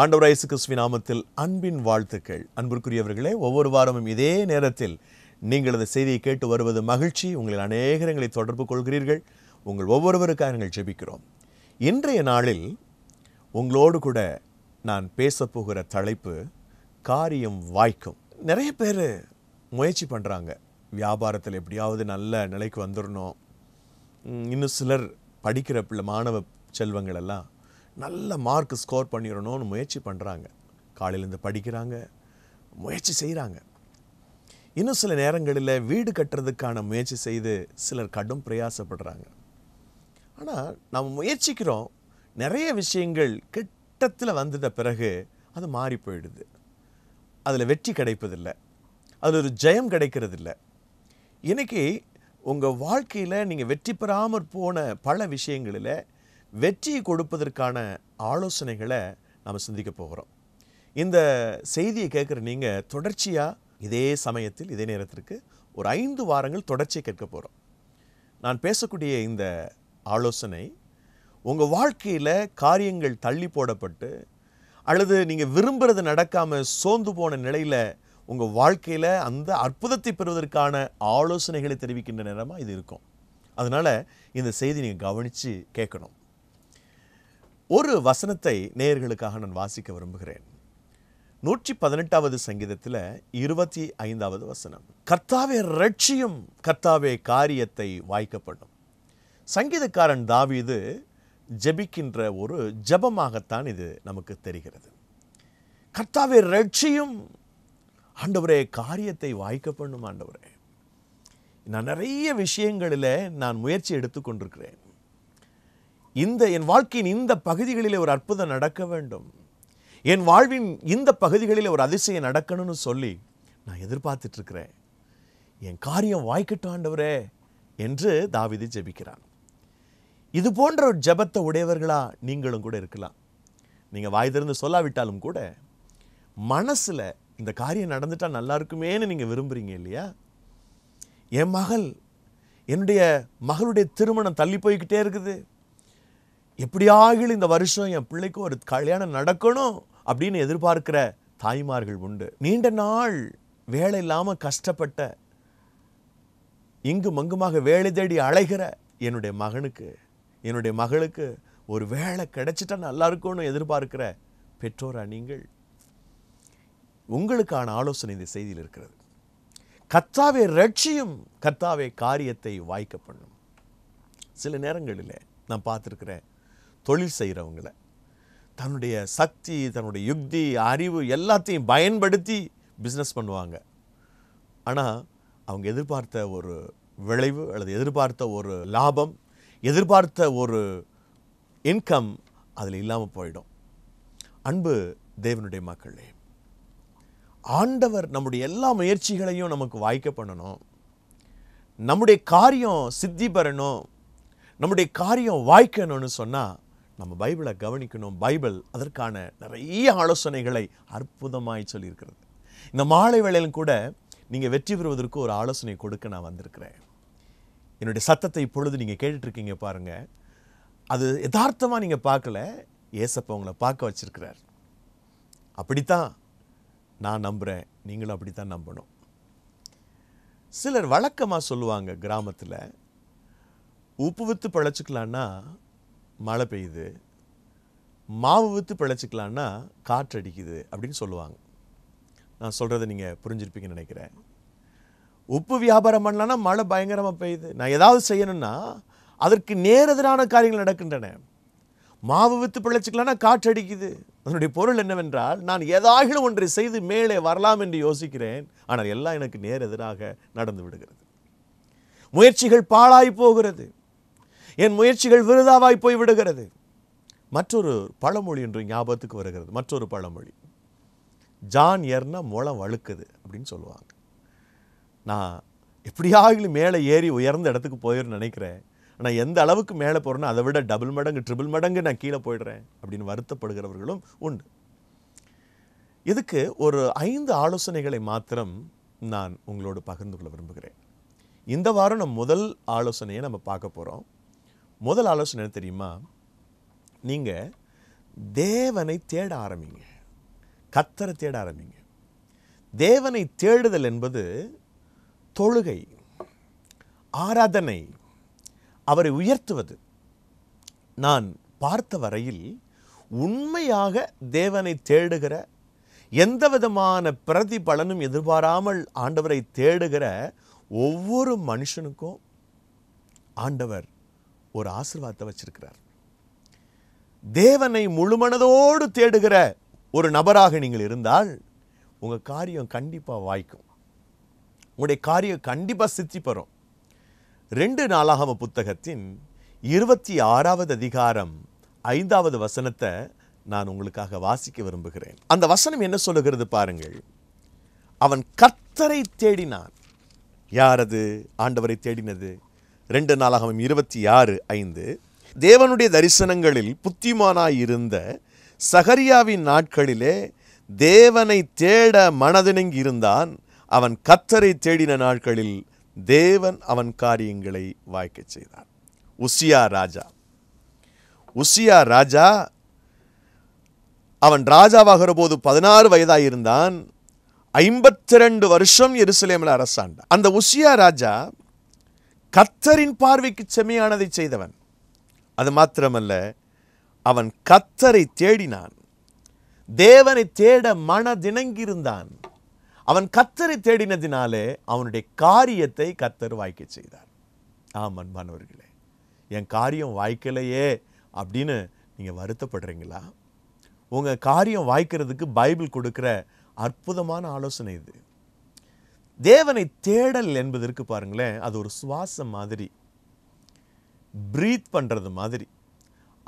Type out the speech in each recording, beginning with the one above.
ஆண்டவர் ஐசு கிறிஸ்துவ நாமத்தில் அன்பின் வாழ்த்துக்கள் அன்பிற்குரியவர்களே ஒவ்வொரு வாரமும் இதே நேரத்தில் நீங்கள் அந்த செய்தியை கேட்டு வருவது மகிழ்ச்சி உங்களில் அநேகரங்களை தொடர்பு கொள்கிறீர்கள் உங்கள் ஒவ்வொருவருக்காக நாங்கள் ஜெபிக்கிறோம் இன்றைய நாளில் உங்களோடு கூட நான் பேசப்போகிற தலைப்பு காரியம் வாய்க்கும் நிறைய பேர் முயற்சி பண்ணுறாங்க வியாபாரத்தில் எப்படியாவது நல்ல நிலைக்கு வந்துடணும் இன்னும் சிலர் படிக்கிற பிள்ளை மாணவ செல்வங்களெல்லாம் நல்ல மார்க் ஸ்கோர் பண்ணிடணும்னு முயற்சி பண்ணுறாங்க காலையிலேருந்து படிக்கிறாங்க முயற்சி செய்கிறாங்க இன்னும் சில நேரங்களில் வீடு கட்டுறதுக்கான முயற்சி செய்து சிலர் கடும் பிரயாசப்படுறாங்க ஆனால் நாம் முயற்சிக்கிறோம் நிறைய விஷயங்கள் கிட்டத்தில் வந்துட்ட பிறகு அது மாறி போயிடுது அதில் வெற்றி கிடைப்பதில்லை அதில் ஒரு ஜெயம் கிடைக்கிறதில்ல இன்றைக்கி உங்கள் வாழ்க்கையில் நீங்கள் வெற்றி பெறாமல் போன பல விஷயங்களில் வெற்றியை கொடுப்பதற்கான ஆலோசனைகளை நாம் சிந்திக்க போகிறோம் இந்த செய்தியை கேட்குற நீங்கள் தொடர்ச்சியாக இதே சமயத்தில் இதே நேரத்திற்கு ஒரு ஐந்து வாரங்கள் தொடர்ச்சியை கேட்க போகிறோம் நான் பேசக்கூடிய இந்த ஆலோசனை உங்கள் வாழ்க்கையில் காரியங்கள் தள்ளி போடப்பட்டு அல்லது நீங்கள் விரும்புகிறது நடக்காமல் சோர்ந்து போன நிலையில் உங்கள் வாழ்க்கையில் அந்த அற்புதத்தை பெறுவதற்கான ஆலோசனைகளை தெரிவிக்கின்ற நேரமாக இது இருக்கும் அதனால் இந்த செய்தி நீங்கள் கவனித்து கேட்கணும் ஒரு வசனத்தை நேயர்களுக்காக நான் வாசிக்க விரும்புகிறேன் நூற்றி பதினெட்டாவது சங்கீதத்தில் இருபத்தி ஐந்தாவது வசனம் கர்த்தாவே ரட்சியும் கர்த்தாவே காரியத்தை வாய்க்கப்படும் சங்கீதக்காரன் தாவீது ஜபிக்கின்ற ஒரு ஜபமாகத்தான் இது நமக்கு தெரிகிறது கர்த்தாவே ரட்சியும் ஆண்டவரே காரியத்தை வாய்க்க பண்ணும் ஆண்டவரே நான் நிறைய விஷயங்களில் நான் முயற்சி எடுத்துக்கொண்டிருக்கிறேன் இந்த என் வாழ்க்கையின் இந்த பகுதிகளிலே ஒரு அற்புதம் நடக்க வேண்டும் என் வாழ்வின் இந்த பகுதிகளில் ஒரு அதிசயம் நடக்கணும்னு சொல்லி நான் எதிர்பார்த்துட்ருக்கிறேன் என் காரியம் வாய்க்கட்டும் ஆண்டவரே என்று தாவிதி ஜெபிக்கிறான் இது போன்ற ஒரு ஜபத்தை உடையவர்களா நீங்களும் கூட இருக்கலாம் நீங்கள் வாய் திறந்து சொல்லாவிட்டாலும் கூட மனசில் இந்த காரியம் நடந்துட்டால் நல்லா இருக்குமேன்னு நீங்கள் விரும்புகிறீங்க இல்லையா என் மகள் என்னுடைய மகளுடைய திருமணம் தள்ளி போய்கிட்டே இருக்குது எப்படியாகிலும் இந்த வருஷம் என் பிள்ளைக்கு ஒரு கல்யாணம் நடக்கணும் அப்படின்னு எதிர்பார்க்கிற தாய்மார்கள் உண்டு நீண்ட நாள் வேலை இல்லாமல் கஷ்டப்பட்ட இங்கு மங்குமாக வேலை தேடி அழைகிற என்னுடைய மகனுக்கு என்னுடைய மகளுக்கு ஒரு வேலை கிடைச்சிட்டா நல்லா இருக்கும்னு எதிர்பார்க்கிற பெற்றோரா நீங்கள் உங்களுக்கான ஆலோசனை இந்த செய்தியில் இருக்கிறது கத்தாவே ரட்சியும் கத்தாவே காரியத்தை வாய்க்க பண்ணும் சில நேரங்களில் நான் பார்த்துருக்குறேன் தொழில் செய்கிறவங்கள தன்னுடைய சக்தி தன்னுடைய யுக்தி அறிவு எல்லாத்தையும் பயன்படுத்தி பிஸ்னஸ் பண்ணுவாங்க ஆனால் அவங்க எதிர்பார்த்த ஒரு விளைவு அல்லது எதிர்பார்த்த ஒரு லாபம் எதிர்பார்த்த ஒரு இன்கம் அதில் இல்லாமல் போயிடும் அன்பு தேவனுடைய மக்களே ஆண்டவர் நம்முடைய எல்லா முயற்சிகளையும் நமக்கு வாய்க்க பண்ணணும் நம்முடைய காரியம் சித்தி பெறணும் நம்முடைய காரியம் வாய்க்கணும்னு சொன்னால் நம்ம பைபிளை கவனிக்கணும் பைபிள் அதற்கான நிறைய ஆலோசனைகளை அற்புதமாய் சொல்லியிருக்கிறது இந்த மாலை வேளையிலும் கூட நீங்கள் வெற்றி பெறுவதற்கு ஒரு ஆலோசனை கொடுக்க நான் வந்திருக்கிறேன் என்னுடைய சத்தத்தை இப்பொழுது நீங்கள் கேட்டுட்ருக்கீங்க பாருங்கள் அது யதார்த்தமாக நீங்கள் பார்க்கல ஏசப்ப உங்களை பார்க்க வச்சுருக்கிறார் அப்படித்தான் நான் நம்புகிறேன் நீங்களும் அப்படி தான் நம்பணும் சிலர் வழக்கமாக சொல்லுவாங்க கிராமத்தில் உப்பு வித்து பழச்சிக்கலான்னா மழை பெய்யுது மாவு விற்று பிழைச்சிக்கலான்னா அடிக்குது அப்படின்னு சொல்லுவாங்க நான் சொல்கிறத நீங்கள் புரிஞ்சிருப்பீங்கன்னு நினைக்கிறேன் உப்பு வியாபாரம் பண்ணலான்னா மழை பயங்கரமாக பெய்யுது நான் ஏதாவது செய்யணும்னா அதற்கு நேரெதிரான காரியங்கள் நடக்கின்றன மாவு விற்று பிழைச்சிக்கலான்னா காற்று அடிக்குது அதனுடைய பொருள் என்னவென்றால் நான் ஏதாகிலும் ஒன்றை செய்து மேலே வரலாம் என்று யோசிக்கிறேன் ஆனால் எல்லாம் எனக்கு நேரெதிராக நடந்து விடுகிறது முயற்சிகள் பாழாய் போகிறது என் முயற்சிகள் விருதாவாய் போய்விடுகிறது மற்றொரு பழமொழி என்று ஞாபகத்துக்கு வருகிறது மற்றொரு பழமொழி ஜான் ஏர்னா முளம் வழுக்குது அப்படின்னு சொல்லுவாங்க நான் எப்படியாகிலும் மேலே ஏறி உயர்ந்த இடத்துக்கு போயிருன்னு நினைக்கிறேன் ஆனால் எந்த அளவுக்கு மேலே போகிறேன்னா அதை விட டபுள் மடங்கு ட்ரிபிள் மடங்கு நான் கீழே போயிடுறேன் அப்படின்னு வருத்தப்படுகிறவர்களும் உண்டு இதுக்கு ஒரு ஐந்து ஆலோசனைகளை மாத்திரம் நான் உங்களோடு பகிர்ந்து கொள்ள விரும்புகிறேன் இந்த வாரம் நம் முதல் ஆலோசனையை நம்ம பார்க்க போகிறோம் முதல் ஆலோசனை என்ன தெரியுமா நீங்கள் தேவனை தேட ஆரம்பிங்க கத்தரை தேட ஆரம்பிங்க தேவனை தேடுதல் என்பது தொழுகை ஆராதனை அவரை உயர்த்துவது நான் பார்த்த வரையில் உண்மையாக தேவனை தேடுகிற எந்த விதமான பிரதிபலனும் எதிர்பாராமல் ஆண்டவரை தேடுகிற ஒவ்வொரு மனுஷனுக்கும் ஆண்டவர் ஒரு ஆசிர்வாதத்தை வச்சிருக்கிறார் தேவனை முழுமனதோடு தேடுகிற ஒரு நபராக நீங்கள் இருந்தால் உங்கள் காரியம் கண்டிப்பாக வாய்க்கும் உங்களுடைய காரியம் கண்டிப்பாக சித்தி பெறும் ரெண்டு நாளாகாம புத்தகத்தின் இருபத்தி ஆறாவது அதிகாரம் ஐந்தாவது வசனத்தை நான் உங்களுக்காக வாசிக்க விரும்புகிறேன் அந்த வசனம் என்ன சொல்லுகிறது பாருங்கள் அவன் கத்தரை தேடினான் யாரது ஆண்டவரை தேடினது ரெண்டு நாளாகவும் இருபத்தி ஆறு ஐந்து தேவனுடைய தரிசனங்களில் புத்திமானாயிருந்த சகரியாவின் நாட்களிலே தேவனை தேட மனதினங்கி இருந்தான் அவன் கத்தரை தேடின நாட்களில் தேவன் அவன் காரியங்களை வாய்க்கச் செய்தான் உசியா ராஜா உசியா ராஜா அவன் ராஜாவாகிற போது பதினாறு வயதாயிருந்தான் ஐம்பத்தி ரெண்டு வருஷம் எருசலேமில் அரசாண்டான் அந்த உசியா ராஜா கத்தரின் பார்வைக்கு செம்மையானதை செய்தவன் அது மாத்திரமல்ல அவன் கத்தரை தேடினான் தேவனை தேட மனதிணங்கியிருந்தான் அவன் கத்தரை தேடினதினாலே அவனுடைய காரியத்தை கத்தர் வாய்க்க செய்தார் ஆம் அன்பானவர்களே என் காரியம் வாய்க்கலையே அப்படின்னு நீங்கள் வருத்தப்படுறீங்களா உங்கள் காரியம் வாய்க்கிறதுக்கு பைபிள் கொடுக்குற அற்புதமான ஆலோசனை இது தேவனை தேடல் என்பதற்கு பாருங்களேன் அது ஒரு சுவாசம் மாதிரி ப்ரீத் பண்ணுறது மாதிரி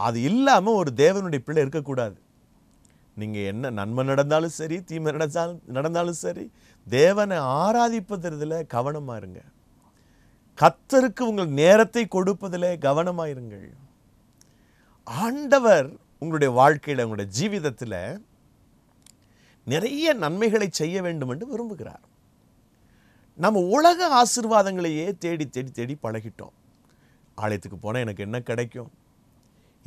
அது இல்லாமல் ஒரு தேவனுடைய பிள்ளை இருக்கக்கூடாது நீங்கள் என்ன நன்மை நடந்தாலும் சரி தீமை நடந்தாலும் நடந்தாலும் சரி தேவனை ஆராதிப்பதில் கவனமாக இருங்க கத்தருக்கு உங்கள் நேரத்தை கொடுப்பதில் கவனமாக இருங்கள் ஆண்டவர் உங்களுடைய வாழ்க்கையில் உங்களுடைய ஜீவிதத்தில் நிறைய நன்மைகளை செய்ய வேண்டும் என்று விரும்புகிறார் நம்ம உலக ஆசிர்வாதங்களையே தேடி தேடி தேடி பழகிட்டோம் ஆலயத்துக்கு போனால் எனக்கு என்ன கிடைக்கும்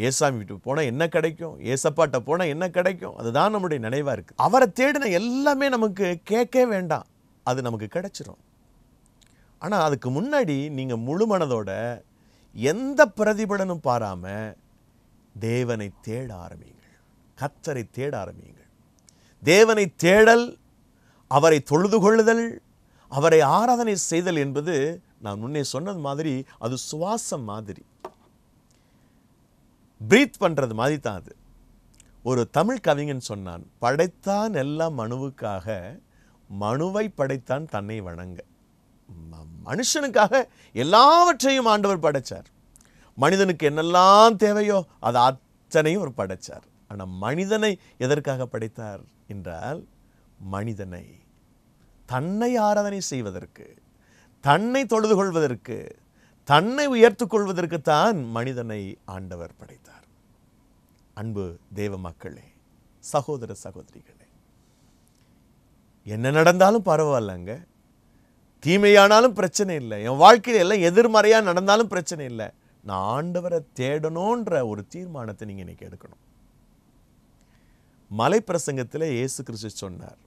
ஏசாமி வீட்டுக்கு போனால் என்ன கிடைக்கும் ஏசப்பாட்ட போனால் என்ன கிடைக்கும் அதுதான் நம்முடைய நினைவாக இருக்குது அவரை தேடின எல்லாமே நமக்கு கேட்க வேண்டாம் அது நமக்கு கிடைச்சிரும் ஆனால் அதுக்கு முன்னாடி நீங்கள் முழு மனதோட எந்த பிரதிபலனும் பாராமல் தேவனை தேட ஆரம்பிங்கள் கத்தரை தேட ஆரம்பிங்கள் தேவனை தேடல் அவரை தொழுது கொள்ளுதல் அவரை ஆராதனை செய்தல் என்பது நான் முன்னே சொன்னது மாதிரி அது சுவாசம் மாதிரி பிரீத் பண்ணுறது மாதிரி தான் அது ஒரு தமிழ் கவிஞன் சொன்னான் படைத்தான் எல்லாம் மனுவுக்காக மனுவை படைத்தான் தன்னை வணங்க மனுஷனுக்காக எல்லாவற்றையும் ஆண்டவர் படைத்தார் மனிதனுக்கு என்னெல்லாம் தேவையோ அது அத்தனையும் அவர் படைத்தார் ஆனால் மனிதனை எதற்காக படைத்தார் என்றால் மனிதனை தன்னை ஆராதனை செய்வதற்கு தன்னை தொழுது கொள்வதற்கு தன்னை உயர்த்து கொள்வதற்குத்தான் மனிதனை ஆண்டவர் படைத்தார் அன்பு தேவ மக்களே சகோதர சகோதரிகளே என்ன நடந்தாலும் பரவாயில்லங்க தீமையானாலும் பிரச்சனை இல்லை என் வாழ்க்கையில் எல்லாம் எதிர்மறையாக நடந்தாலும் பிரச்சனை இல்லை நான் ஆண்டவரை தேடணுன்ற ஒரு தீர்மானத்தை நீங்கள் இன்றைக்கி எடுக்கணும் மலை பிரசங்கத்தில் இயேசு கிறிஸ்து சொன்னார்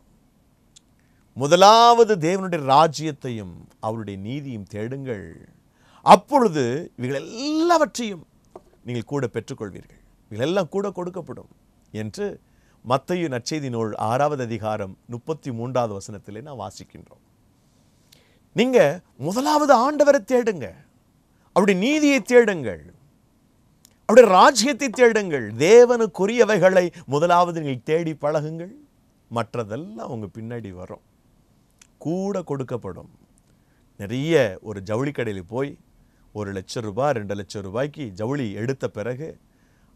முதலாவது தேவனுடைய ராஜ்யத்தையும் அவருடைய நீதியும் தேடுங்கள் அப்பொழுது இவைகள் எல்லாவற்றையும் நீங்கள் கூட பெற்றுக்கொள்வீர்கள் இவைகளெல்லாம் கூட கொடுக்கப்படும் என்று மத்தையு நற்செய்தி நூல் ஆறாவது அதிகாரம் முப்பத்தி மூன்றாவது வசனத்திலே நான் வாசிக்கின்றோம் நீங்கள் முதலாவது ஆண்டவரை தேடுங்க அவருடைய நீதியை தேடுங்கள் அவருடைய ராஜ்யத்தை தேடுங்கள் தேவனுக்குரியவைகளை முதலாவது நீங்கள் தேடி பழகுங்கள் மற்றதெல்லாம் உங்கள் பின்னாடி வரும் கூட கொடுக்கப்படும் நிறைய ஒரு ஜவுளி கடையில் போய் ஒரு லட்சம் ரூபாய் ரெண்டு லட்சம் ரூபாய்க்கு ஜவுளி எடுத்த பிறகு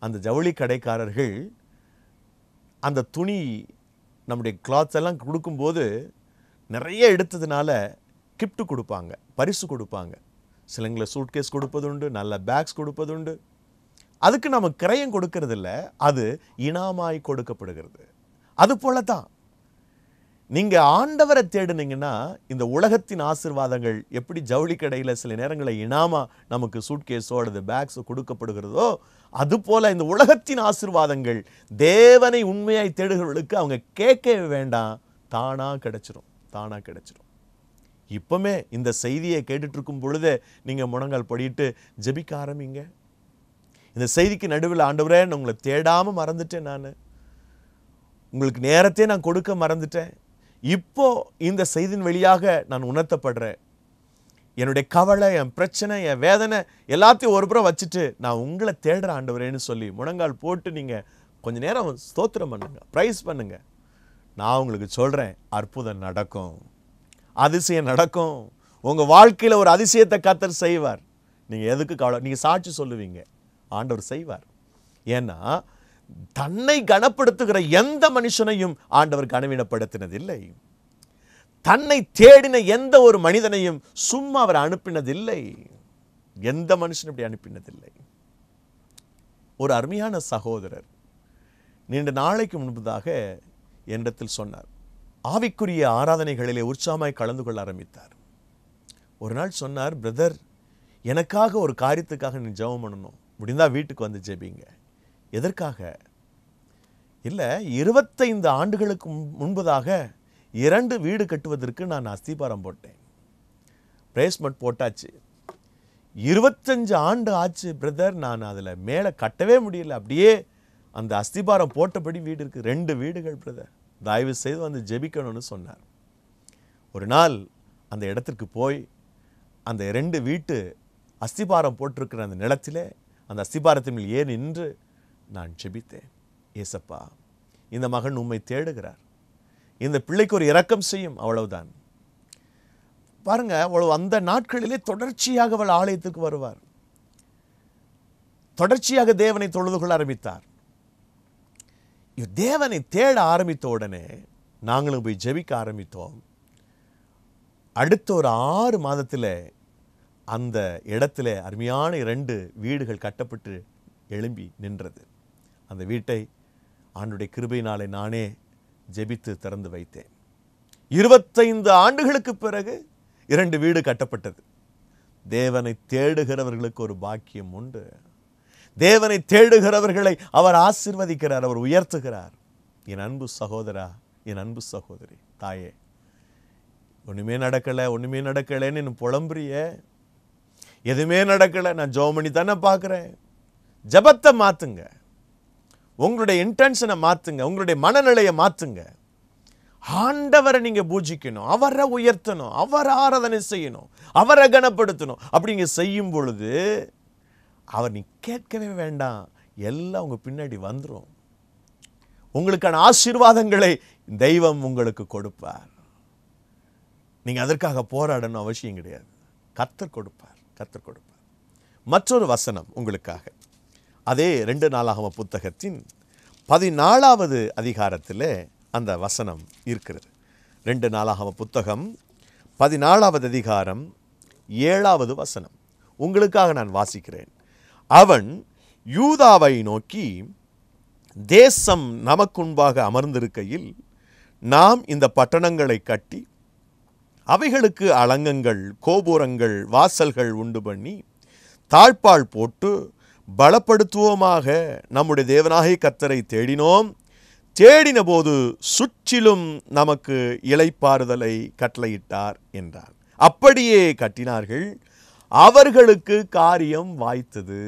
அந்த ஜவுளி கடைக்காரர்கள் அந்த துணி நம்முடைய கிளாத்ஸ் எல்லாம் கொடுக்கும்போது நிறைய எடுத்ததுனால கிஃப்ட்டு கொடுப்பாங்க பரிசு கொடுப்பாங்க சிலங்களை சூட்கேஸ் கொடுப்பது உண்டு நல்ல பேக்ஸ் கொடுப்பது உண்டு அதுக்கு நம்ம கிரயம் கொடுக்கறதில்ல அது இனாமாய் கொடுக்கப்படுகிறது அது போல தான் நீங்கள் ஆண்டவரை தேடுனீங்கன்னா இந்த உலகத்தின் ஆசிர்வாதங்கள் எப்படி ஜவுளி கடையில் சில நேரங்களில் இனாமா நமக்கு சூட்கேஸோ அல்லது பேக்ஸோ கொடுக்கப்படுகிறதோ அதுபோல் இந்த உலகத்தின் ஆசிர்வாதங்கள் தேவனை உண்மையாய் தேடுகிறவர்களுக்கு அவங்க கேட்கவே வேண்டாம் தானாக கிடச்சிரும் தானாக கிடச்சிரும் இப்போமே இந்த செய்தியை கேட்டுட்ருக்கும் பொழுதே நீங்கள் முழங்கால் படிட்டு ஜெபிக்க ஆரம்பிங்க இந்த செய்திக்கு நடுவில் ஆண்டவரே உங்களை தேடாமல் மறந்துட்டேன் நான் உங்களுக்கு நேரத்தையே நான் கொடுக்க மறந்துட்டேன் இப்போ இந்த செய்தியின் வழியாக நான் உணர்த்தப்படுறேன் என்னுடைய கவலை என் பிரச்சனை என் வேதனை எல்லாத்தையும் ஒரு புறம் வச்சுட்டு நான் உங்களை தேடுற ஆண்டவரேன்னு சொல்லி முழங்கால் போட்டு நீங்கள் கொஞ்ச நேரம் ஸ்தோத்திரம் பண்ணுங்க ப்ரைஸ் பண்ணுங்க நான் உங்களுக்கு சொல்கிறேன் அற்புதம் நடக்கும் அதிசயம் நடக்கும் உங்கள் வாழ்க்கையில் ஒரு அதிசயத்தை கத்தர் செய்வார் நீங்கள் எதுக்கு கவலை நீங்கள் சாட்சி சொல்லுவீங்க ஆண்டவர் செய்வார் ஏன்னா தன்னை கனப்படுத்துகிற எந்த மனுஷனையும் ஆண்டவர் கனவீனப்படுத்தினதில்லை தன்னை தேடின எந்த ஒரு மனிதனையும் சும்மா அவர் அனுப்பினதில்லை எந்த மனுஷன் இப்படி அனுப்பினதில்லை ஒரு அருமையான சகோதரர் நீண்ட நாளைக்கு முன்பதாக என்னிடத்தில் சொன்னார் ஆவிக்குரிய ஆராதனைகளிலே உற்சாகமாய் கலந்து கொள்ள ஆரம்பித்தார் ஒரு நாள் சொன்னார் பிரதர் எனக்காக ஒரு காரியத்துக்காக நீ ஜெபம் பண்ணணும் முடிந்தால் வீட்டுக்கு வந்து ஜெபிங்க எதற்காக இல்லை இருபத்தைந்து ஆண்டுகளுக்கு முன்பதாக இரண்டு வீடு கட்டுவதற்கு நான் அஸ்திபாரம் போட்டேன் பிரேஸ்மெண்ட் போட்டாச்சு இருபத்தஞ்சு ஆண்டு ஆச்சு பிரதர் நான் அதில் மேலே கட்டவே முடியல அப்படியே அந்த அஸ்திபாரம் போட்டபடி வீடு இருக்குது ரெண்டு வீடுகள் பிரதர் தயவு செய்து வந்து ஜெபிக்கணும்னு சொன்னார் ஒரு நாள் அந்த இடத்திற்கு போய் அந்த ரெண்டு வீட்டு அஸ்திபாரம் போட்டிருக்கிற அந்த நிலத்திலே அந்த அஸ்திபாரத்தின் மேல் ஏன் நின்று நான் ஜெபித்தேன் ஏசப்பா இந்த மகன் உண்மை தேடுகிறார் இந்த பிள்ளைக்கு ஒரு இரக்கம் செய்யும் அவ்வளவுதான் பாருங்க அவ்வளவு அந்த நாட்களிலே தொடர்ச்சியாக அவள் ஆலயத்துக்கு வருவார் தொடர்ச்சியாக தேவனை தொழுது கொள்ள ஆரம்பித்தார் தேவனை தேட ஆரம்பித்த உடனே நாங்களும் போய் ஜெபிக்க ஆரம்பித்தோம் அடுத்த ஒரு ஆறு மாதத்தில் அந்த இடத்துல அருமையான இரண்டு வீடுகள் கட்டப்பட்டு எழும்பி நின்றது அந்த வீட்டை ஆண்டுடைய கிருபையினாலே நானே ஜெபித்து திறந்து வைத்தேன் இருபத்தைந்து ஆண்டுகளுக்கு பிறகு இரண்டு வீடு கட்டப்பட்டது தேவனை தேடுகிறவர்களுக்கு ஒரு பாக்கியம் உண்டு தேவனை தேடுகிறவர்களை அவர் ஆசிர்வதிக்கிறார் அவர் உயர்த்துகிறார் என் அன்பு சகோதரா என் அன்பு சகோதரி தாயே ஒன்றுமே நடக்கலை ஒன்றுமே நடக்கலைன்னு என் புலம்புரிய எதுவுமே நடக்கலை நான் ஜோமணி தானே பார்க்குறேன் ஜபத்தை மாற்றுங்க உங்களுடைய இன்டென்ஷனை மாற்றுங்க உங்களுடைய மனநிலையை மாற்றுங்க ஆண்டவரை நீங்கள் பூஜிக்கணும் அவரை உயர்த்தணும் அவரை ஆராதனை செய்யணும் அவரை கனப்படுத்தணும் அப்படிங்க செய்யும் பொழுது அவர் நீ கேட்கவே வேண்டாம் எல்லாம் உங்கள் பின்னாடி வந்துடும் உங்களுக்கான ஆசீர்வாதங்களை தெய்வம் உங்களுக்கு கொடுப்பார் நீங்கள் அதற்காக போராடணும் அவசியம் கிடையாது கத்தர் கொடுப்பார் கத்தர் கொடுப்பார் மற்றொரு வசனம் உங்களுக்காக அதே ரெண்டு நாளாகம புத்தகத்தின் பதினாலாவது அதிகாரத்தில் அந்த வசனம் இருக்கிறது ரெண்டு நாளாகம புத்தகம் பதினாலாவது அதிகாரம் ஏழாவது வசனம் உங்களுக்காக நான் வாசிக்கிறேன் அவன் யூதாவை நோக்கி தேசம் நமக்குன்பாக அமர்ந்திருக்கையில் நாம் இந்த பட்டணங்களை கட்டி அவைகளுக்கு அலங்கங்கள் கோபுரங்கள் வாசல்கள் உண்டு பண்ணி தாழ்பால் போட்டு பலப்படுத்துவோமாக நம்முடைய தேவனாகிய கத்தரை தேடினோம் தேடின போது சுற்றிலும் நமக்கு இலைப்பாறுதலை கட்டளையிட்டார் என்றார் அப்படியே கட்டினார்கள் அவர்களுக்கு காரியம் வாய்த்தது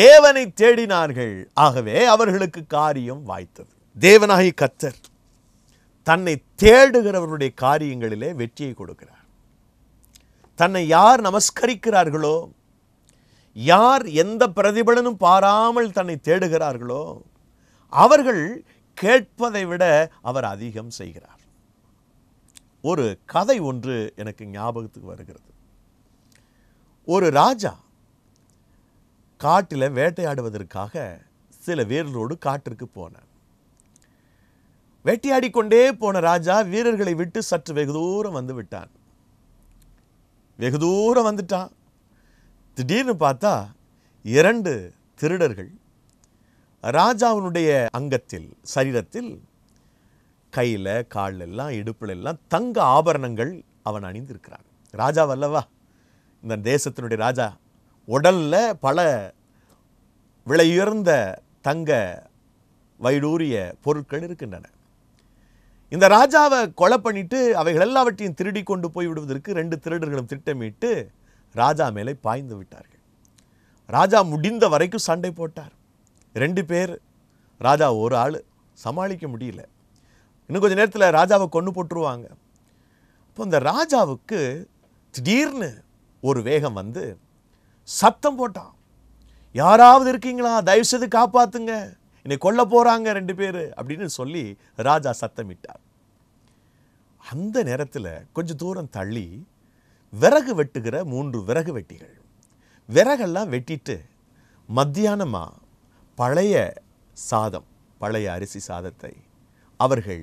தேவனை தேடினார்கள் ஆகவே அவர்களுக்கு காரியம் வாய்த்தது தேவனாகி கத்தர் தன்னை தேடுகிறவருடைய காரியங்களிலே வெற்றியை கொடுக்கிறார் தன்னை யார் நமஸ்கரிக்கிறார்களோ யார் எந்த பிரதிபலனும் பாராமல் தன்னை தேடுகிறார்களோ அவர்கள் கேட்பதை விட அவர் அதிகம் செய்கிறார் ஒரு கதை ஒன்று எனக்கு ஞாபகத்துக்கு வருகிறது ஒரு ராஜா காட்டில் வேட்டையாடுவதற்காக சில வீரர்களோடு காட்டிற்கு போனார் வேட்டையாடி கொண்டே போன ராஜா வீரர்களை விட்டு சற்று வெகு தூரம் வந்து விட்டான் வெகு தூரம் வந்துட்டான் திடீர்னு பார்த்தா இரண்டு திருடர்கள் ராஜாவினுடைய அங்கத்தில் சரீரத்தில் கையில் காலில் எல்லாம் இடுப்பில் எல்லாம் தங்க ஆபரணங்கள் அவன் அணிந்திருக்கிறான் ராஜா வல்லவா இந்த தேசத்தினுடைய ராஜா உடலில் பல விலையுயர்ந்த தங்க வைடூரிய பொருட்கள் இருக்கின்றன இந்த ராஜாவை கொலை பண்ணிட்டு அவைகள் எல்லாவற்றையும் திருடி கொண்டு போய் விடுவதற்கு ரெண்டு திருடர்களும் திட்டமிட்டு ராஜா மேலே பாய்ந்து விட்டார்கள் ராஜா முடிந்த வரைக்கும் சண்டை போட்டார் ரெண்டு பேர் ராஜா ஒரு ஆள் சமாளிக்க முடியல இன்னும் கொஞ்சம் நேரத்தில் ராஜாவை கொண்டு போட்டுருவாங்க அப்போ இந்த ராஜாவுக்கு திடீர்னு ஒரு வேகம் வந்து சத்தம் போட்டான் யாராவது இருக்கீங்களா தயவு செய்து காப்பாத்துங்க என்னை கொல்ல போகிறாங்க ரெண்டு பேர் அப்படின்னு சொல்லி ராஜா சத்தமிட்டார் அந்த நேரத்தில் கொஞ்சம் தூரம் தள்ளி விறகு வெட்டுகிற மூன்று விறகு வெட்டிகள் விறகெல்லாம் வெட்டிட்டு மத்தியானமாக பழைய சாதம் பழைய அரிசி சாதத்தை அவர்கள்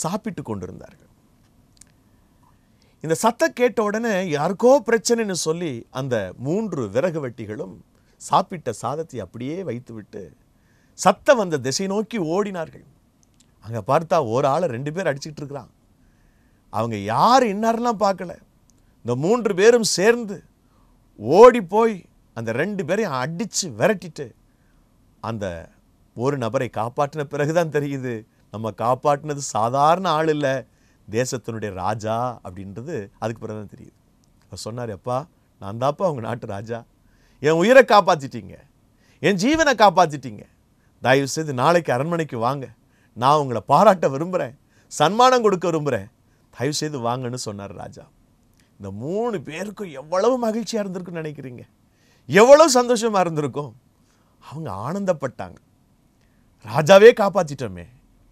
சாப்பிட்டு கொண்டிருந்தார்கள் இந்த சத்தம் கேட்ட உடனே யாருக்கோ பிரச்சனைன்னு சொல்லி அந்த மூன்று விறகு வெட்டிகளும் சாப்பிட்ட சாதத்தை அப்படியே வைத்துவிட்டு சத்தம் வந்த திசை நோக்கி ஓடினார்கள் அங்கே பார்த்தா ஒரு ஆளை ரெண்டு பேர் அடிச்சுக்கிட்டு இருக்கிறான் அவங்க யார் இன்னாரெல்லாம் பார்க்கல இந்த மூன்று பேரும் சேர்ந்து ஓடி போய் அந்த ரெண்டு பேரையும் அடித்து விரட்டிட்டு அந்த ஒரு நபரை காப்பாற்றின பிறகு தான் தெரியுது நம்ம காப்பாற்றினது சாதாரண ஆள் இல்லை தேசத்தினுடைய ராஜா அப்படின்றது அதுக்கு பிறகு தான் தெரியுது அவர் சொன்னார் அப்பா நான் தாப்பா உங்கள் நாட்டு ராஜா என் உயிரை காப்பாற்றிட்டீங்க என் ஜீவனை காப்பாற்றிட்டீங்க தயவு செய்து நாளைக்கு அரண்மனைக்கு வாங்க நான் உங்களை பாராட்ட விரும்புகிறேன் சன்மானம் கொடுக்க விரும்புகிறேன் தயவு செய்து வாங்கன்னு சொன்னார் ராஜா இந்த மூணு பேருக்கும் எவ்வளவு மகிழ்ச்சியாக இருந்திருக்குன்னு நினைக்கிறீங்க எவ்வளோ சந்தோஷமாக இருந்திருக்கும் அவங்க ஆனந்தப்பட்டாங்க ராஜாவே காப்பாற்றிட்டோமே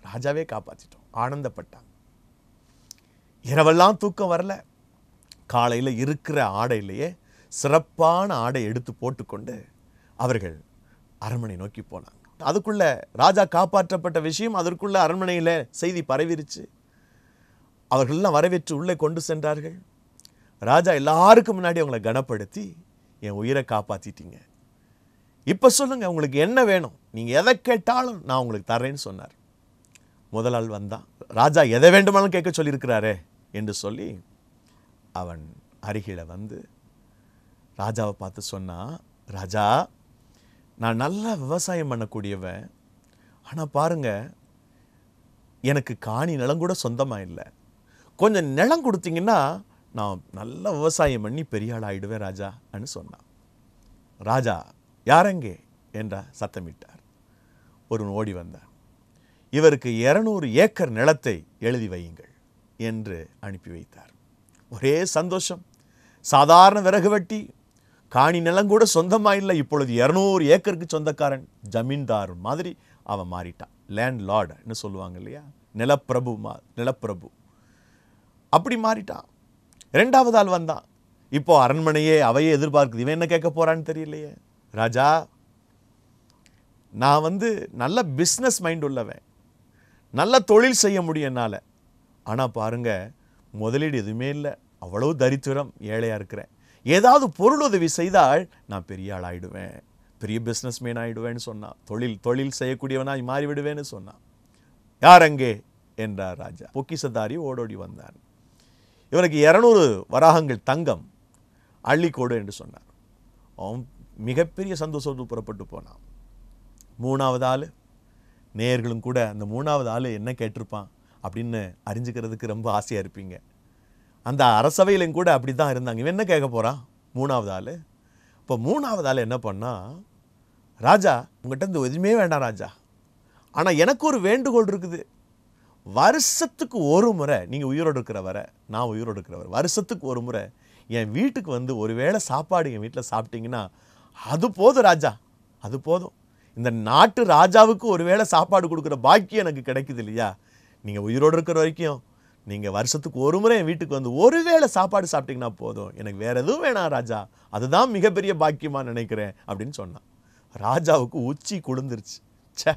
ராஜாவே காப்பாற்றிட்டோம் ஆனந்தப்பட்டாங்க இரவெல்லாம் தூக்கம் வரல காலையில் இருக்கிற ஆடையிலேயே சிறப்பான ஆடை எடுத்து போட்டுக்கொண்டு அவர்கள் அரண்மனை நோக்கி போனாங்க அதுக்குள்ள ராஜா காப்பாற்றப்பட்ட விஷயம் அதற்குள்ள அரண்மனையில் செய்தி பரவிருச்சு அவர்களெல்லாம் வரவேற்று உள்ளே கொண்டு சென்றார்கள் ராஜா எல்லாருக்கும் முன்னாடி அவங்களை கனப்படுத்தி என் உயிரை காப்பாற்றிட்டீங்க இப்போ சொல்லுங்கள் உங்களுக்கு என்ன வேணும் நீங்கள் எதை கேட்டாலும் நான் உங்களுக்கு தரேன்னு சொன்னார் முதலாள் வந்தான் ராஜா எதை வேண்டுமானாலும் கேட்க சொல்லியிருக்கிறாரே என்று சொல்லி அவன் அருகில் வந்து ராஜாவை பார்த்து சொன்னான் ராஜா நான் நல்லா விவசாயம் பண்ணக்கூடியவன் ஆனால் பாருங்கள் எனக்கு காணி நிலம் கூட சொந்தமாக இல்லை கொஞ்சம் நிலம் கொடுத்தீங்கன்னா நான் நல்ல விவசாயம் பண்ணி பெரிய ஆள் ஆகிடுவேன் ராஜா அனு சொன்னான் ராஜா யாரெங்கே என்றா சத்தமிட்டார் ஒருவன் ஓடி வந்தான் இவருக்கு இரநூறு ஏக்கர் நிலத்தை எழுதி வையுங்கள் என்று அனுப்பி வைத்தார் ஒரே சந்தோஷம் சாதாரண விறகு வெட்டி காணி நிலம் கூட சொந்தமாக இல்லை இப்பொழுது இரநூறு ஏக்கருக்கு சொந்தக்காரன் ஜமீன்தார் மாதிரி அவன் மாறிட்டான் லேண்ட் லார்டுன்னு சொல்லுவாங்க இல்லையா நிலப்பிரபு மா நிலப்பிரபு அப்படி மாறிட்டான் ரெண்டாவது ஆள் வந்தான் இப்போ அரண்மனையே அவையே எதிர்பார்க்குது இவன் என்ன கேட்க போறான்னு தெரியலையே ராஜா நான் வந்து நல்ல பிஸ்னஸ் மைண்ட் உள்ளவன் நல்ல தொழில் செய்ய முடியும் என்னால் ஆனால் பாருங்கள் முதலீடு எதுவுமே இல்லை அவ்வளோ தரித்திரம் ஏழையாக இருக்கிறேன் ஏதாவது பொருள் உதவி செய்தால் நான் பெரிய ஆள் ஆகிடுவேன் பெரிய மேன் ஆகிடுவேன்னு சொன்னான் தொழில் தொழில் செய்யக்கூடியவனாக மாறிவிடுவேன்னு சொன்னான் யார் அங்கே என்றார் ராஜா பொக்கிசதாரி ஓடோடி வந்தான் இவனுக்கு இரநூறு வராகங்கள் தங்கம் அள்ளிக்கோடு என்று சொன்னார் அவன் மிகப்பெரிய சந்தோஷத்தோடு புறப்பட்டு போனான் மூணாவது ஆள் நேயர்களும் கூட அந்த மூணாவது ஆள் என்ன கேட்டிருப்பான் அப்படின்னு அறிஞ்சுக்கிறதுக்கு ரொம்ப ஆசையாக இருப்பீங்க அந்த அரசவையிலும் கூட அப்படி தான் இருந்தாங்க இவன் என்ன கேட்க போகிறான் மூணாவது ஆள் இப்போ மூணாவது ஆள் என்ன பண்ணால் ராஜா உங்கள்கிட்ட இந்த எதுவுமே வேண்டாம் ராஜா ஆனால் எனக்கு ஒரு வேண்டுகோள் இருக்குது வருஷத்துக்கு ஒரு முறை நீங்கள் உயிரோடு இருக்கிற வர நான் உயிரோடு இருக்கிற வர வருஷத்துக்கு ஒரு முறை என் வீட்டுக்கு வந்து ஒருவேளை சாப்பாடு என் வீட்டில் சாப்பிட்டீங்கன்னா அது போதும் ராஜா அது போதும் இந்த நாட்டு ராஜாவுக்கு ஒருவேளை சாப்பாடு கொடுக்குற பாக்கியம் எனக்கு கிடைக்குது இல்லையா நீங்கள் உயிரோடு இருக்கிற வரைக்கும் நீங்கள் வருஷத்துக்கு ஒரு முறை என் வீட்டுக்கு வந்து ஒருவேளை சாப்பாடு சாப்பிட்டீங்கன்னா போதும் எனக்கு வேறு எதுவும் வேணாம் ராஜா அதுதான் மிகப்பெரிய பாக்கியமாக நினைக்கிறேன் அப்படின்னு சொன்னான் ராஜாவுக்கு உச்சி கொடுந்துருச்சு சே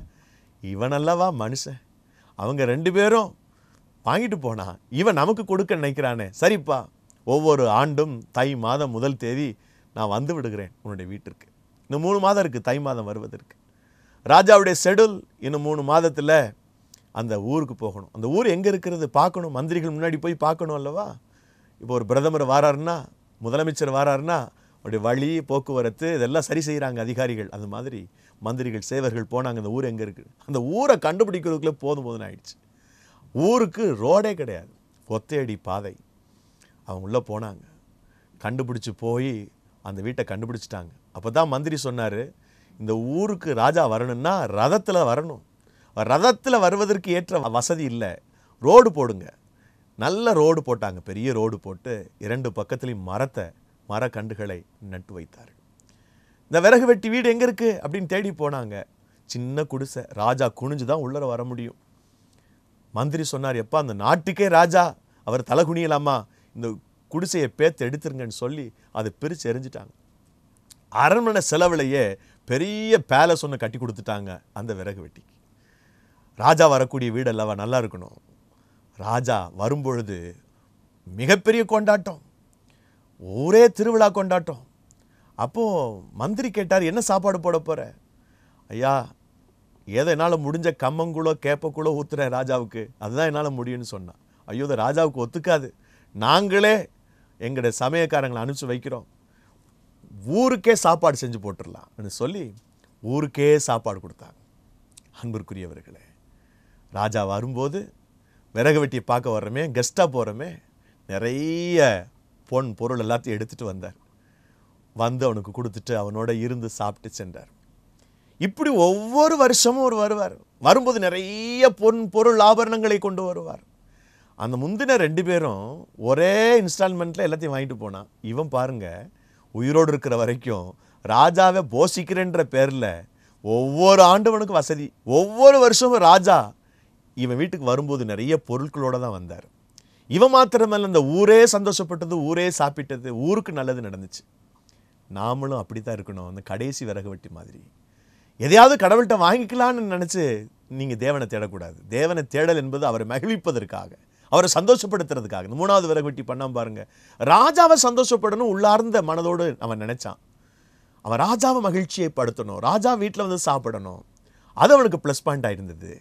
இவனல்லவா மனுஷன் அவங்க ரெண்டு பேரும் வாங்கிட்டு போனா இவன் நமக்கு கொடுக்க நினைக்கிறானே சரிப்பா ஒவ்வொரு ஆண்டும் தை மாதம் முதல் தேதி நான் வந்து விடுகிறேன் உன்னுடைய வீட்டிற்கு இன்னும் மூணு மாதம் இருக்குது தை மாதம் வருவதற்கு ராஜாவுடைய ஷெடியூல் இன்னும் மூணு மாதத்தில் அந்த ஊருக்கு போகணும் அந்த ஊர் எங்கே இருக்கிறது பார்க்கணும் மந்திரிகள் முன்னாடி போய் பார்க்கணும் அல்லவா இப்போ ஒரு பிரதமர் வாராருன்னா முதலமைச்சர் வாராருன்னா அப்படி வழி போக்குவரத்து இதெல்லாம் சரி செய்கிறாங்க அதிகாரிகள் அந்த மாதிரி மந்திரிகள் சேவர்கள் போனாங்க அந்த ஊர் எங்கே இருக்குது அந்த ஊரை கண்டுபிடிக்கிறதுக்குள்ளே போதும் போதுன்னு ஆயிடுச்சு ஊருக்கு ரோடே கிடையாது கொத்தேடி பாதை அவங்க உள்ளே போனாங்க கண்டுபிடிச்சி போய் அந்த வீட்டை கண்டுபிடிச்சிட்டாங்க அப்போ தான் மந்திரி சொன்னார் இந்த ஊருக்கு ராஜா வரணும்னா ரதத்தில் வரணும் ரதத்தில் வருவதற்கு ஏற்ற வசதி இல்லை ரோடு போடுங்க நல்ல ரோடு போட்டாங்க பெரிய ரோடு போட்டு இரண்டு பக்கத்துலேயும் மரத்தை மரக்கன்றுகளை நட்டு வைத்தார் இந்த விறகு வெட்டி வீடு எங்கே இருக்குது அப்படின்னு தேடி போனாங்க சின்ன குடிசை ராஜா குனிஞ்சு தான் உள்ளர வர முடியும் மந்திரி சொன்னார் எப்பா அந்த நாட்டுக்கே ராஜா அவர் தலை குனியலாமா இந்த குடிசையை பேத்து எடுத்துருங்கன்னு சொல்லி அதை பிரித்து எரிஞ்சிட்டாங்க அரண்மனை செலவிலேயே பெரிய பேலஸ் ஒன்று கட்டி கொடுத்துட்டாங்க அந்த விறகு வெட்டிக்கு ராஜா வரக்கூடிய வீடு அல்லவா நல்லா இருக்கணும் ராஜா வரும்பொழுது மிகப்பெரிய கொண்டாட்டம் ஒரே திருவிழா கொண்டாட்டம் அப்போது மந்திரி கேட்டார் என்ன சாப்பாடு போட போகிற ஐயா ஏதோ என்னால் முடிஞ்ச கம்மங்குளோ கேப்பக்குளோ ஊற்றுறேன் ராஜாவுக்கு அதுதான் என்னால் முடியும்னு சொன்னான் ஐயோ இது ராஜாவுக்கு ஒத்துக்காது நாங்களே எங்களுடைய சமயக்காரங்களை அனுப்பிச்சு வைக்கிறோம் ஊருக்கே சாப்பாடு செஞ்சு போட்டுடலாம்னு சொல்லி ஊருக்கே சாப்பாடு கொடுத்தாங்க அன்பிற்குரியவர்களே ராஜா வரும்போது விறகு வெட்டியை பார்க்க வர்றோமே கெஸ்ட்டாக போகிறோமே நிறைய பொன் பொருள் எல்லாத்தையும் எடுத்துட்டு வந்தார் வந்து அவனுக்கு கொடுத்துட்டு அவனோட இருந்து சாப்பிட்டு சென்றார் இப்படி ஒவ்வொரு வருஷமும் ஒரு வருவார் வரும்போது நிறைய பொன் பொருள் ஆபரணங்களை கொண்டு வருவார் அந்த முந்தின ரெண்டு பேரும் ஒரே இன்ஸ்டால்மெண்ட்டில் எல்லாத்தையும் வாங்கிட்டு போனான் இவன் பாருங்க உயிரோடு இருக்கிற வரைக்கும் ராஜாவை போஷிக்கிறேன்ற பேரில் ஒவ்வொரு ஆண்டவனுக்கும் வசதி ஒவ்வொரு வருஷமும் ராஜா இவன் வீட்டுக்கு வரும்போது நிறைய பொருட்களோடு தான் வந்தார் இவன் மாத்திரமல்ல இந்த ஊரே சந்தோஷப்பட்டது ஊரே சாப்பிட்டது ஊருக்கு நல்லது நடந்துச்சு நாமளும் அப்படி தான் இருக்கணும் அந்த கடைசி விறகு வெட்டி மாதிரி எதையாவது கடவுள்கிட்ட வாங்கிக்கலான்னு நினச்சி நீங்கள் தேவனை தேடக்கூடாது தேவனை தேடல் என்பது அவரை மகிழ்விப்பதற்காக அவரை சந்தோஷப்படுத்துறதுக்காக இந்த மூணாவது விறகு வெட்டி பண்ணாம பாருங்கள் ராஜாவை சந்தோஷப்படணும் உள்ளார்ந்த மனதோடு அவன் நினச்சான் அவன் ராஜாவை மகிழ்ச்சியை படுத்தணும் ராஜா வீட்டில் வந்து சாப்பிடணும் அது அவனுக்கு ப்ளஸ் பாயிண்ட் ஆயிருந்தது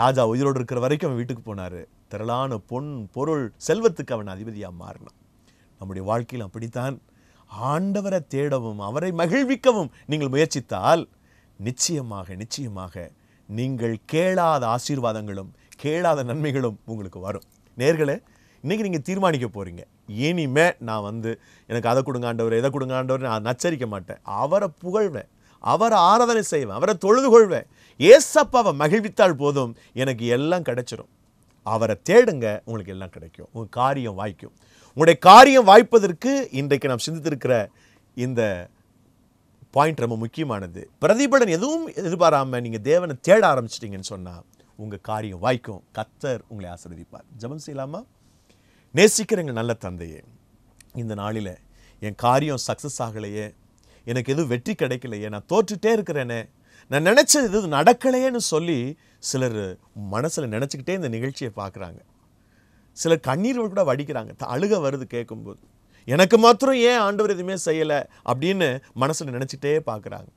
ராஜா உயிரோடு இருக்கிற வரைக்கும் அவன் வீட்டுக்கு போனார் திரளான பொன் பொருள் செல்வத்துக்கு அவன் அதிபதியாக மாறலாம் நம்முடைய வாழ்க்கையில் அப்படித்தான் ஆண்டவரை தேடவும் அவரை மகிழ்விக்கவும் நீங்கள் முயற்சித்தால் நிச்சயமாக நிச்சயமாக நீங்கள் கேளாத ஆசீர்வாதங்களும் கேளாத நன்மைகளும் உங்களுக்கு வரும் நேர்களே இன்றைக்கி நீங்கள் தீர்மானிக்க போகிறீங்க இனிமே நான் வந்து எனக்கு அதை கொடுங்க ஆண்டவர் எதை கொடுங்க ஆண்டவர் நான் நச்சரிக்க மாட்டேன் அவரை புகழ்வேன் அவரை ஆராதனை செய்வேன் அவரை தொழுது கொள்வேன் ஏசப்பாவை மகிழ்வித்தால் போதும் எனக்கு எல்லாம் கிடைச்சிரும் அவரை தேடுங்க உங்களுக்கு எல்லாம் கிடைக்கும் உங்கள் காரியம் வாய்க்கும் உங்களுடைய காரியம் வாய்ப்பதற்கு இன்றைக்கு நாம் சிந்தித்திருக்கிற இந்த பாயிண்ட் ரொம்ப முக்கியமானது பிரதிபலன் எதுவும் எதிர்பாராமல் நீங்கள் தேவனை தேட ஆரம்பிச்சிட்டிங்கன்னு சொன்னால் உங்கள் காரியம் வாய்க்கும் கத்தர் உங்களை ஆசிர்வதிப்பார் ஜபம் செய்யலாமா நேசிக்கிறேங்க நல்ல தந்தையே இந்த நாளில் என் காரியம் சக்ஸஸ் ஆகலையே எனக்கு எதுவும் வெற்றி கிடைக்கலையே நான் தோற்றுட்டே இருக்கிறேனே நான் நினச்சது எதுவும் நடக்கலையேன்னு சொல்லி சிலர் மனசில் நினச்சிக்கிட்டே இந்த நிகழ்ச்சியை பார்க்குறாங்க சிலர் கண்ணீர்கள் கூட வடிக்கிறாங்க அழுக வருது கேட்கும்போது எனக்கு மாத்திரம் ஏன் ஆண்டவர் எதுவுமே செய்யலை அப்படின்னு மனசில் நினச்சிட்டே பார்க்குறாங்க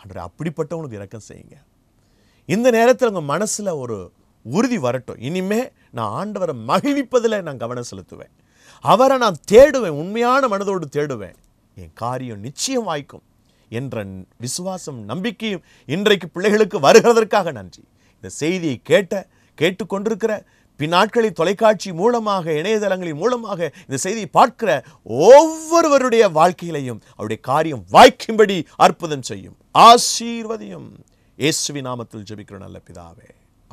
ஆண்டவர் அப்படிப்பட்டவங்களுக்கு இறக்கம் செய்யுங்க இந்த நேரத்தில் உங்கள் மனசில் ஒரு உறுதி வரட்டும் இனிமே நான் ஆண்டவரை மகிழ்விப்பதில் நான் கவனம் செலுத்துவேன் அவரை நான் தேடுவேன் உண்மையான மனதோடு தேடுவேன் என் காரியம் நிச்சயம் வாய்க்கும் என்ற விசுவாசம் நம்பிக்கையும் இன்றைக்கு பிள்ளைகளுக்கு வருகிறதற்காக நன்றி இந்த செய்தியை கேட்ட கேட்டுக்கொண்டிருக்கிற பின்னாட்களில் தொலைக்காட்சி மூலமாக இணையதளங்களின் மூலமாக இந்த செய்தியை பார்க்கிற ஒவ்வொருவருடைய வாழ்க்கையிலையும் அவருடைய காரியம் வாய்க்கும்படி அற்புதம் செய்யும் ஆசீர்வதியும் இயேசுவி நாமத்தில் ஜபிக்கிற நல்ல பிதாவே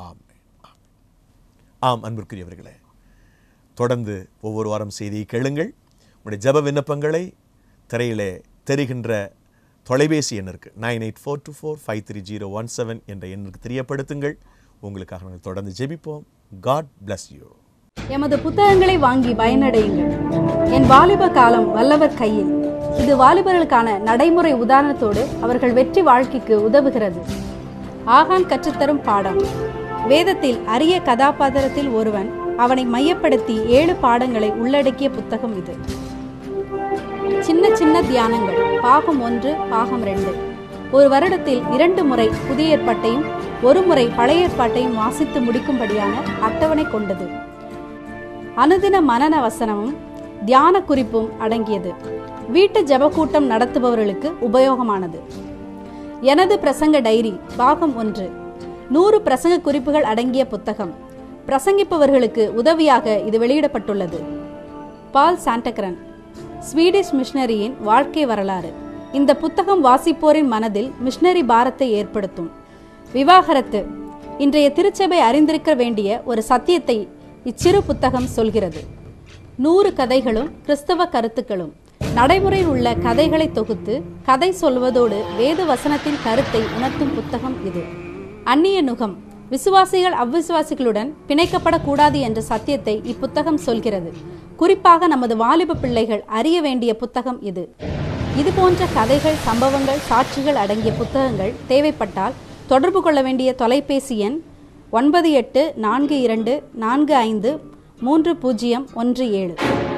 ஆம் ஆம் அன்பிற்குரியவர்களே தொடர்ந்து ஒவ்வொரு வாரம் செய்தியை கேளுங்கள் உங்களுடைய ஜப விண்ணப்பங்களை திரையிலே தெரிகின்ற தொலைபேசி இருக்குது nine eight four two four five three zero one seven என்ற எண்ணுக்கு தெரியப்படுத்துங்கள் உங்களுக்காக நாங்கள் தொடர்ந்து ஜெபிப்போம் காட் பிளஸ் யூ எமது புத்தகங்களை வாங்கி பயனடையுங்கள் என் வாலிப காலம் வல்லவர் கையில் இது வாலிபர்களுக்கான நடைமுறை உதாரணத்தோடு அவர்கள் வெற்றி வாழ்க்கைக்கு உதவுகிறது ஆகான் கற்றுத்தரும் பாடம் வேதத்தில் அரிய கதாபாத்திரத்தில் ஒருவன் அவனை மையப்படுத்தி ஏழு பாடங்களை உள்ளடக்கிய புத்தகம் இது சின்ன சின்ன தியானங்கள் பாகம் ஒன்று பாகம் ரெண்டு ஒரு வருடத்தில் இரண்டு முறை புதிய ஏற்பாட்டையும் ஒரு முறை பழைய ஏற்பாட்டையும் வாசித்து முடிக்கும்படியான அட்டவணை கொண்டது அனுதின மனன வசனமும் தியான குறிப்பும் அடங்கியது வீட்டு ஜபக்கூட்டம் நடத்துபவர்களுக்கு உபயோகமானது எனது பிரசங்க டைரி பாகம் ஒன்று நூறு பிரசங்க குறிப்புகள் அடங்கிய புத்தகம் பிரசங்கிப்பவர்களுக்கு உதவியாக இது வெளியிடப்பட்டுள்ளது பால் சாண்டக்ரன் ஸ்வீடிஷ் மிஷனரியின் வாழ்க்கை வரலாறு இந்த புத்தகம் வாசிப்போரின் மனதில் மிஷனரி பாரத்தை ஏற்படுத்தும் விவாகரத்து இன்றைய திருச்சபை அறிந்திருக்க வேண்டிய ஒரு சத்தியத்தை இச்சிறு புத்தகம் சொல்கிறது நூறு கதைகளும் கிறிஸ்தவ கருத்துக்களும் நடைமுறையில் உள்ள கதைகளை தொகுத்து கதை சொல்வதோடு வேத வசனத்தின் கருத்தை உணர்த்தும் புத்தகம் இது அந்நிய நுகம் விசுவாசிகள் அவ்விசுவாசிகளுடன் பிணைக்கப்படக்கூடாது என்ற சத்தியத்தை இப்புத்தகம் சொல்கிறது குறிப்பாக நமது வாலிப பிள்ளைகள் அறிய வேண்டிய புத்தகம் இது இது போன்ற கதைகள் சம்பவங்கள் சாட்சிகள் அடங்கிய புத்தகங்கள் தேவைப்பட்டால் தொடர்பு கொள்ள வேண்டிய தொலைபேசி எண் ஒன்பது எட்டு நான்கு இரண்டு நான்கு ஐந்து மூன்று பூஜ்ஜியம் ஒன்று ஏழு